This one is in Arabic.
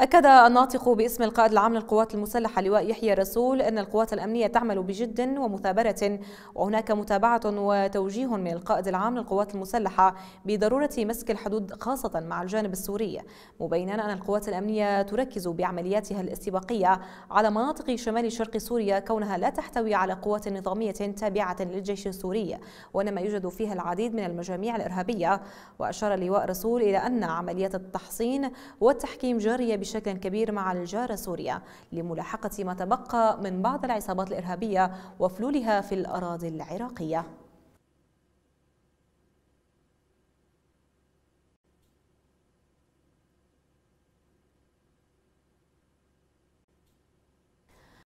أكد الناطق باسم القائد العام للقوات المسلحة لواء يحيى رسول أن القوات الأمنية تعمل بجد ومثابرة وهناك متابعة وتوجيه من القائد العام للقوات المسلحة بضرورة مسك الحدود خاصة مع الجانب السوري مبينا أن القوات الأمنية تركز بعملياتها الاستباقية على مناطق شمال شرق سوريا كونها لا تحتوي على قوات نظامية تابعة للجيش السوري وإنما يوجد فيها العديد من المجاميع الإرهابية وأشار لواء رسول إلى أن عمليات التحصين والتحكيم جارية بشكل كبير مع الجارة سوريا لملاحقة ما تبقى من بعض العصابات الإرهابية وفلولها في الأراضي العراقية